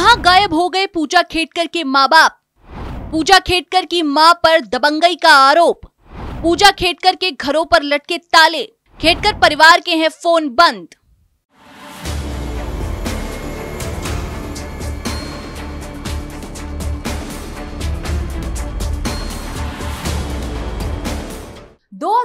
कहां गायब हो गए पूजा खेडकर के माँ बाप पूजा खेडकर की मां पर दबंगई का आरोप पूजा खेडकर के घरों पर लटके ताले खेडकर परिवार के हैं फोन बंद दो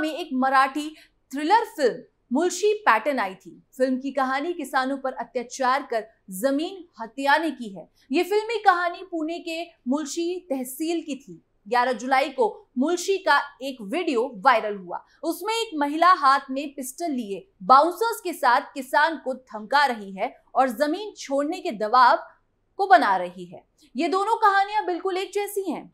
में एक Marathi thriller film Mulshi pattern आई थी फिल्म की कहानी किसानों पर अत्याचार कर जमीन हत्याने की है ये फिल्मी कहानी पुणे के मुलशी तहसील की थी 11 जुलाई को मुलशी का एक वीडियो वायरल हुआ उसमें एक महिला हाथ में पिस्टल लिए बाउंसर्स के साथ किसान को धमका रही है और जमीन छोड़ने के दबाव को बना रही है ये दोनों कहानियां बिल्कुल एक जैसी हैं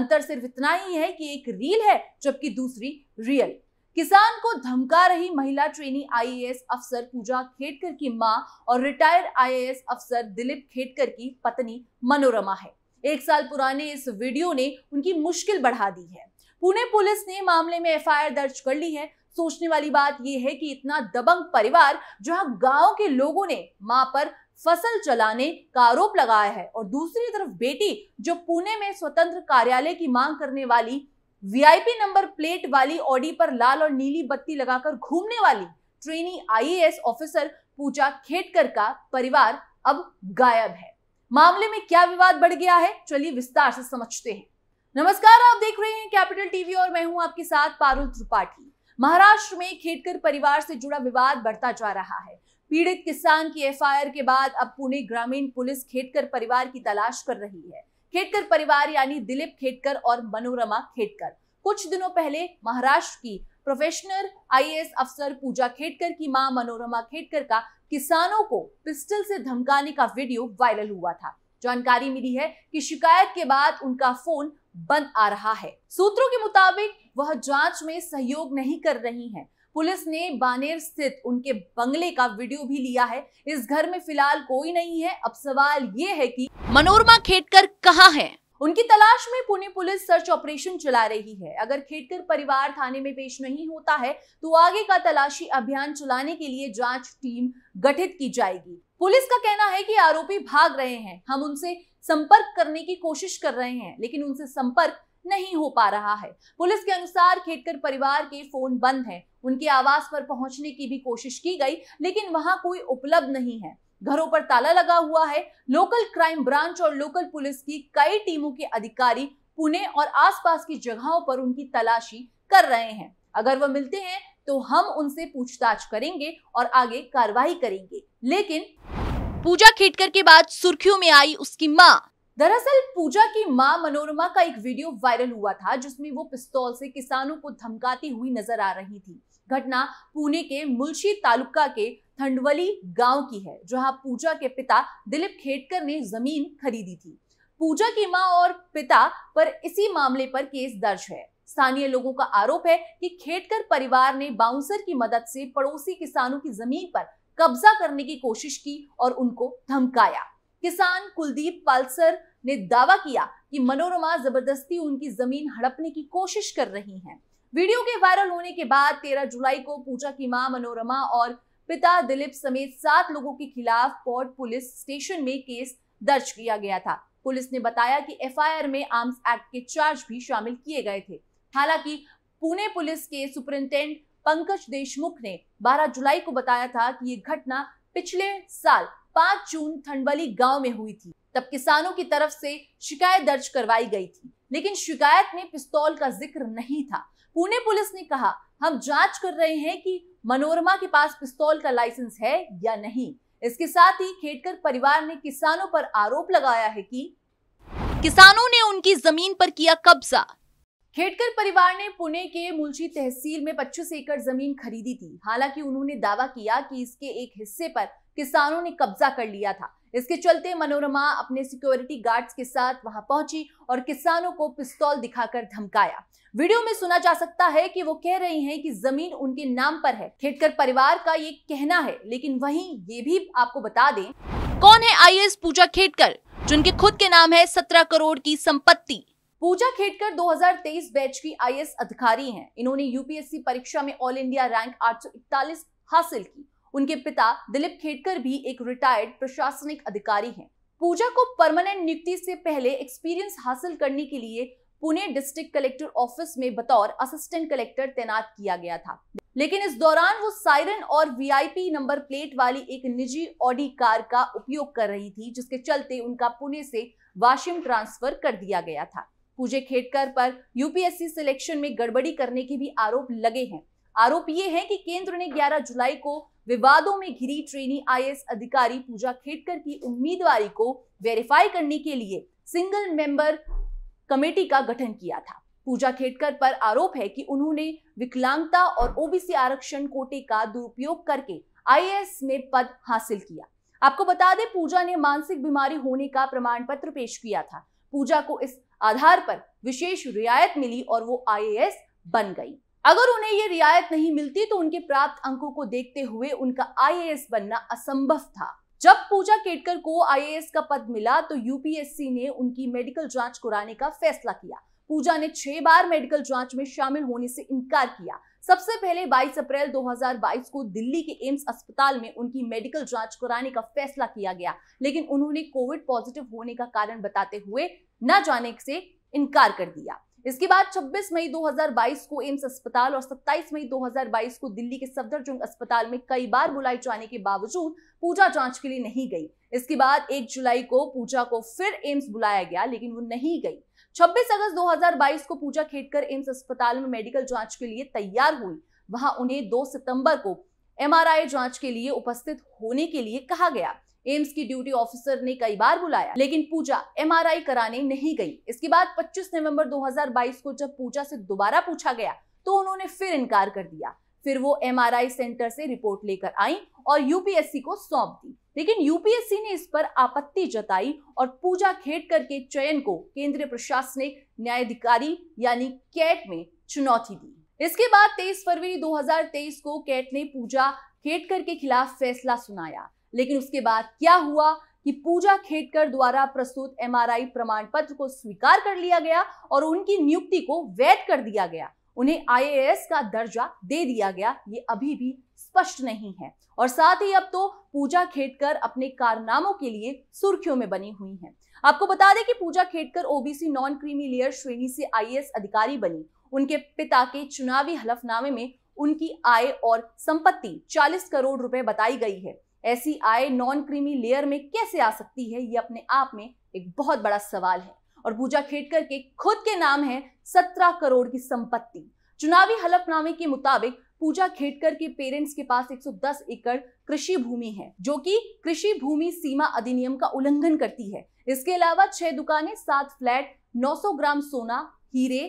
अंतर सिर्फ इतना ही है कि एक रील है जबकि दूसरी रियल किसान को धमका रही महिला ट्रेनी आईएएस अफसर पूजा खेडकर की मां और रिटायर्ड आईएएस अफसर दिलीप खेडकर की पत्नी मनोरमा है एक साल पुराने इस वीडियो ने उनकी मुश्किल बढ़ा दी है पुणे पुलिस ने मामले में एफआईआर दर्ज कर ली है सोचने वाली बात यह है कि इतना दबंग परिवार जहां गांव के लोगों ने मां पर फसल चलाने का आरोप लगाया है और दूसरी तरफ बेटी जो पुणे में स्वतंत्र कार्यालय की मांग करने वाली वीआईपी नंबर प्लेट वाली ऑडी पर लाल और नीली बत्ती लगाकर घूमने वाली trainee IAS officer Pooja Khedkar का परिवार अब गायब है मामले में क्या विवाद बढ़ गया है चलिए विस्तार से समझते हैं नमस्कार आप देख रहे हैं कैपिटल टीवी और मैं हूं आपके साथ पारुल त्रिपाठी महाराष्ट्र में खेडकर परिवार से जुड़ा विवाद बढ़ता जा रहा है पीड़ित किसान की एफआईआर के बाद अब पुणे ग्रामीण पुलिस खेडकर परिवार की तलाश कर रही है खेडकर परिवार यानी दिलीप खेडकर और मनोरमा खेडकर कुछ दिनों पहले महाराष्ट्र की प्रोफेशनल आईएएस अफसर पूजा खेडकर की मां मनोरमा खेडकर का किसानों को पिस्टल से धमकाने का वीडियो वायरल हुआ था जानकारी मिली है कि शिकायत के बाद उनका फोन बंद आ रहा है सूत्रों के मुताबिक वह जांच में सहयोग नहीं कर रही हैं पुलिस ने बानेर स्थित उनके बंगले का वीडियो भी लिया है इस घर में फिलहाल कोई नहीं है अब सवाल ये है कि मनोरमा खेटकर कहाँ है उनकी तलाश में पुणे पुलिस सर्च ऑपरेशन चला रही है अगर खेडकर परिवार थाने में पेश नहीं होता है तो आगे का तलाशी अभियान चलाने के लिए जांच टीम गठित की जाएगी पुलिस का कहना है कि आरोपी भाग रहे हैं हम उनसे संपर्क करने की कोशिश कर रहे हैं लेकिन उनसे संपर्क नहीं हो पा रहा है पुलिस के अनुसार खेतकर परिवार के फोन बंद है उनके आवास पर पहुंचने की भी कोशिश की गई लेकिन वहां कोई उपलब्ध नहीं है घरों पर ताला लगा हुआ है लोकल क्राइम ब्रांच और लोकल पुलिस की कई टीमों के अधिकारी पुणे और आसपास की जगहों पर उनकी तलाशी कर रहे हैं अगर वह मिलते हैं तो हम उनसे पूछताछ करेंगे और आगे कार्रवाई करेंगे लेकिन पूजा खेटकर के बाद सुर्खियों में आई उसकी माँ दरअसल पूजा की मां मनोरमा का एक वीडियो वायरल हुआ था जिसमें वो पिस्तौल से किसानों को धमकाती हुई नजर आ रही थी घटना पुणे के मुलशी तालुका के थंडवली गांव की है जहां पूजा के पिता दिलीप खेडकर ने जमीन खरीदी थी पूजा की मां और पिता पर इसी मामले पर केस दर्ज है स्थानीय लोगों का आरोप है कि खेडकर परिवार ने बाउंसर की मदद से पड़ोसी किसानों की जमीन पर कब्जा करने की कोशिश की और उनको धमकाया किसान कुलदीप पालसर ने दावा किया कि मनोरमा जबरदस्ती उनकी जमीन हड़पने की कोशिश कर रही हैं वीडियो के वायरल होने के बाद 13 जुलाई को पूजा की मां मनोरमा और पिता दिलीप समेत सात लोगों के खिलाफ पोर्ट पुलिस स्टेशन में केस दर्ज किया गया था पुलिस ने बताया कि एफआईआर में आर्म्स एक्ट के चार्ज भी शामिल किए गए थे हालांकि पुणे पुलिस के सुपरिंटेंडेंट पंकज देशमुख ने 12 जुलाई को बताया था कि ये घटना पिछले साल 5 जून थंडवली गांव में हुई थी तब किसानों की तरफ से शिकायत दर्ज करवाई गई थी लेकिन शिकायत में पिस्तौल का जिक्र नहीं था पुणे पुलिस ने कहा हम जांच कर रहे हैं कि मनोरमा के पास पिस्तौल का लाइसेंस है या नहीं इसके साथ ही खेडकर परिवार ने किसानों पर आरोप लगाया है कि किसानों ने उनकी जमीन पर किया कब्जा खेडकर परिवार ने पुणे के मुलशी तहसील में 25 एकड़ जमीन खरीदी थी हालांकि उन्होंने दावा किया कि इसके एक हिस्से पर किसानों ने कब्जा कर लिया था इसके चलते मनोरमा अपने सिक्योरिटी गार्ड्स के साथ वहां पहुंची और किसानों को पिस्तौल दिखाकर धमकाया वीडियो में सुना जा सकता है कि वो कह रही हैं कि जमीन उनके नाम पर है खेडकर परिवार का ये कहना है लेकिन वहीं ये भी आपको बता दें कौन है आई पूजा खेडकर जिनके खुद के नाम है सत्रह करोड़ की संपत्ति पूजा खेडकर 2023 बैच की आई अधिकारी हैं इन्होंने यूपीएससी परीक्षा में ऑल इंडिया रैंक 841 हासिल की उनके पिता दिलीप खेडकर भी एक रिटायर्ड प्रशासनिक अधिकारी हैं। पूजा को परमानेंट नियुक्ति से पहले एक्सपीरियंस हासिल करने के लिए पुणे डिस्ट्रिक्ट कलेक्टर ऑफिस में बतौर असिस्टेंट कलेक्टर तैनात किया गया था लेकिन इस दौरान वो साइरन और वीआईपी नंबर प्लेट वाली एक निजी ऑडी कार का उपयोग कर रही थी जिसके चलते उनका पुणे से वाशिम ट्रांसफर कर दिया गया था पूजे खेडकर पर यूपीएससी सिलेक्शन में गड़बड़ी करने के भी आरोप लगे हैं आरोप ये है कि केंद्र ने 11 जुलाई को विवादों में घिरी ट्रेनी आईएएस अधिकारी पूजा खेड़कर की उम्मीदवारी को वेरीफाई करने के लिए सिंगल मेंबर कमेटी का गठन किया था पूजा खेड़कर पर आरोप है कि उन्होंने विकलांगता और ओबीसी आरक्षण कोटे का दुरुपयोग करके आईएएस में पद हासिल किया आपको बता दें पूजा ने मानसिक बीमारी होने का प्रमाण पत्र पेश किया था पूजा को इस आधार पर विशेष रियायत मिली और वो आईएएस बन गई अगर उन्हें ये रियायत नहीं मिलती तो उनके प्राप्त अंकों को देखते हुए उनका आईएएस बनना असंभव था जब पूजा केटकर को आईएएस का पद मिला तो यूपीएससी ने उनकी मेडिकल जांच कराने का फैसला किया पूजा ने छह बार मेडिकल जांच में शामिल होने से इनकार किया सबसे पहले 22 अप्रैल 2022 को दिल्ली के एम्स अस्पताल में उनकी मेडिकल जांच कराने का फैसला किया गया लेकिन उन्होंने कोविड पॉजिटिव होने का कारण बताते हुए न जाने से इनकार कर दिया इसके बाद 26 मई 2022 को एम्स अस्पताल और 27 मई 2022 को दिल्ली के सफदरजंग अस्पताल में कई बार बुलाई जाने के बावजूद पूजा जांच के लिए नहीं गई इसके बाद 1 जुलाई को पूजा को फिर एम्स बुलाया गया लेकिन वो नहीं गई 26 अगस्त 2022 को पूजा खेडकर एम्स अस्पताल में मेडिकल जांच के लिए तैयार हुई वहां उन्हें 2 सितंबर को एमआरआई जांच के लिए उपस्थित होने के लिए कहा गया एम्स की ड्यूटी ऑफिसर ने कई बार बुलाया लेकिन पूजा एमआरआई कराने नहीं गई इसके बाद 25 नवंबर 2022 को जब पूजा से दोबारा पूछा गया तो उन्होंने फिर इनकार कर दिया फिर वो एमआरआई सेंटर से रिपोर्ट लेकर आई और यूपीएससी को सौंप दी लेकिन यूपीएससी ने इस पर आपत्ति जताई और पूजा खेडकर के चयन को केंद्रीय प्रशासनिक न्यायाधिकारी यानी कैट में चुनौती दी इसके बाद 23 फरवरी 2023 को कैट ने पूजा खेडकर के खिलाफ फैसला सुनाया लेकिन उसके बाद क्या हुआ कि पूजा खेडकर द्वारा प्रस्तुत एमआरआई प्रमाण पत्र को स्वीकार कर लिया गया और उनकी नियुक्ति को वैध कर दिया गया उन्हें आईएएस का दर्जा दे दिया गया ये अभी भी स्पष्ट नहीं है और साथ ही अब तो पूजा खेडकर अपने कारनामों के लिए सुर्खियों में बनी हुई हैं आपको बता दें कि Pooja Khedkar OBC non creamy layer श्रेणी से आईएएस अधिकारी बनी उनके पिता के चुनावी हलफनामे में उनकी आय और संपत्ति 40 करोड़ रुपए बताई गई है ऐसी आय नॉन क्रीमी लेयर में कैसे आ सकती है ये अपने आप में एक बहुत बड़ा सवाल है और पूजा खेडकर के खुद के नाम है सत्रह करोड़ की संपत्ति चुनावी हलफनामे के मुताबिक पूजा खेडकर के पेरेंट्स के पास 110 एकड़ कृषि भूमि है जो कि कृषि भूमि सीमा अधिनियम का उल्लंघन करती है इसके अलावा छह दुकानें सात फ्लैट 900 ग्राम सोना हीरे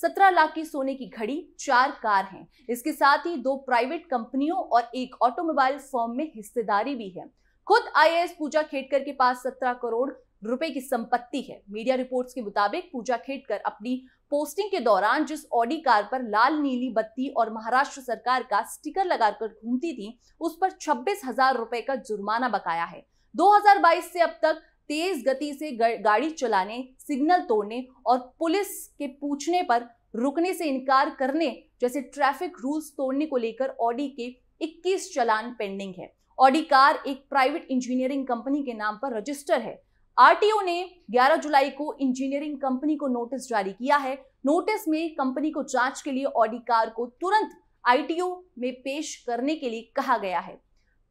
सत्रह लाख की सोने की घड़ी चार कार हैं इसके साथ ही दो प्राइवेट कंपनियों और एक ऑटोमोबाइल फर्म में हिस्सेदारी भी है खुद आईएएस पूजा खेडकर के पास सत्रह करोड़ रुपए की संपत्ति है मीडिया रिपोर्ट्स के मुताबिक पूजा खेडकर अपनी पोस्टिंग के दौरान जिस ऑडी कार पर लाल नीली बत्ती और महाराष्ट्र सरकार का स्टिकर लगाकर घूमती थी उस पर छब्बीस हजार रुपए का जुर्माना बकाया है 2022 से अब तक तेज गति से गाड़ी चलाने सिग्नल तोड़ने और पुलिस के पूछने पर रुकने से इनकार करने जैसे ट्रैफिक रूल्स तोड़ने को लेकर ऑडी के 21 चलान पेंडिंग है ऑडी कार एक प्राइवेट इंजीनियरिंग कंपनी के नाम पर रजिस्टर है आरटीओ ने 11 जुलाई को इंजीनियरिंग कंपनी को नोटिस जारी किया है नोटिस में कंपनी को जांच के लिए ऑडी कार को तुरंत आईटीओ में पेश करने के लिए कहा गया है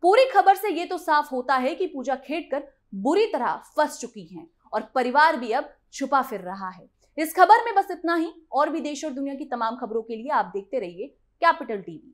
पूरी खबर से ये तो साफ होता है कि पूजा खेड़कर बुरी तरह फंस चुकी हैं और परिवार भी अब छुपा फिर रहा है इस खबर में बस इतना ही और भी देश और दुनिया की तमाम खबरों के लिए आप देखते रहिए कैपिटल टीवी